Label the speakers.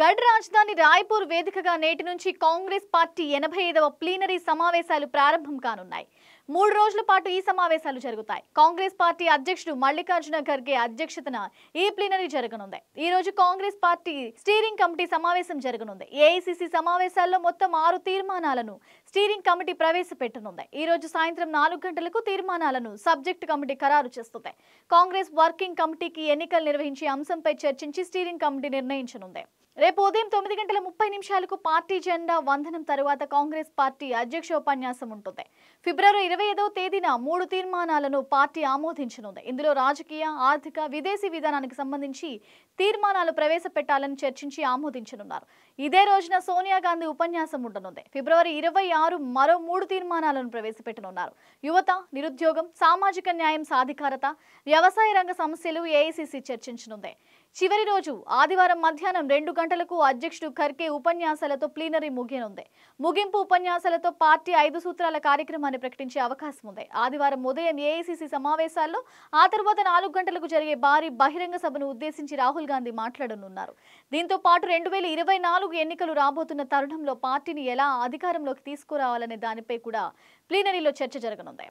Speaker 1: గఢ్ రాజధాని రాయ్పూర్ వేదికగా నేటి నుంచి కాంగ్రెస్ పార్టీ ఎనభై ఐదవ ప్లీనరీ సమావేశాలు ప్రారంభం కానున్నాయి మూడు రోజుల పాటు ఈ సమావేశాలు జరుగుతాయి కాంగ్రెస్ పార్టీ అధ్యక్షుడు మల్లికార్జున ఖర్గే అధ్యక్షతన ఈ ప్లీనరీ జరగనుంది ఈ రోజు కాంగ్రెస్ పార్టీ స్టీరింగ్ కమిటీ సమావేశం జరగనుంది ఏఐసిసి సమావేశాల్లో మొత్తం ఆరు తీర్మానాలను స్టీరింగ్ కమిటీ ప్రవేశపెట్టనుంది ఈ రోజు సాయంత్రం నాలుగు గంటలకు తీర్మానాలను సబ్జెక్టు కమిటీ ఖరారు చేస్తుంది కాంగ్రెస్ వర్కింగ్ కమిటీకి ఎన్నికలు నిర్వహించే అంశంపై చర్చించి స్టీరింగ్ కమిటీ నిర్ణయించనుంది రేపు ఉదయం తొమ్మిది గంటల ముప్పై నిమిషాలకు పార్టీ జెండా వందనం తరువాత కాంగ్రెస్ పార్టీ అధ్యక్ష ఉపన్యాసం ఉంటుంది ఫిబ్రవరి ఇరవై ఐదవ తేదీన మూడు తీర్మానాలను పార్టీ ఆమోదించనుంది ఇందులో రాజకీయ ఆర్థిక విదేశీ విధానానికి సంబంధించి తీర్మానాలు ప్రవేశపెట్టాలని చర్చించి ఆమోదించనున్నారు ఇదే రోజున సోనియా గాంధీ ఉపన్యాసం ఉండనుంది ఫిబ్రవరి ఇరవై ఆరు మరో మూడు తీర్మానాలను ప్రవేశపెట్టనున్నారు యువత నిరుద్యోగం సామాజిక న్యాయం సాధికారత వ్యవసాయ రంగ సమస్యలు ఏఐసిసి చర్చించనుంది చివరి రోజు ఆదివారం మధ్యాహ్నం రెండు గంటల గంటలకు అధ్యక్షుడు ఖర్గే ఉపన్యాసాలతో ప్లీనరీ ముగియనుంది ముగింపు ఉపన్యాసాలతో పార్టీ ఐదు సూత్రాల కార్యక్రమాన్ని ప్రకటించే అవకాశం ఉంది ఆదివారం ఉదయం ఏఐసిసి సమావేశాల్లో ఆ తర్వాత నాలుగు గంటలకు జరిగే భారీ బహిరంగ సభను ఉద్దేశించి రాహుల్ గాంధీ మాట్లాడనున్నారు దీంతో పాటు రెండు వేల ఇరవై నాలుగు ఎన్నికలు రాబోతున్న తరుణంలో పార్టీని ఎలా అధికారంలోకి తీసుకురావాలనే దానిపై కూడా ప్లీనరీలో చర్చ జరగనుంది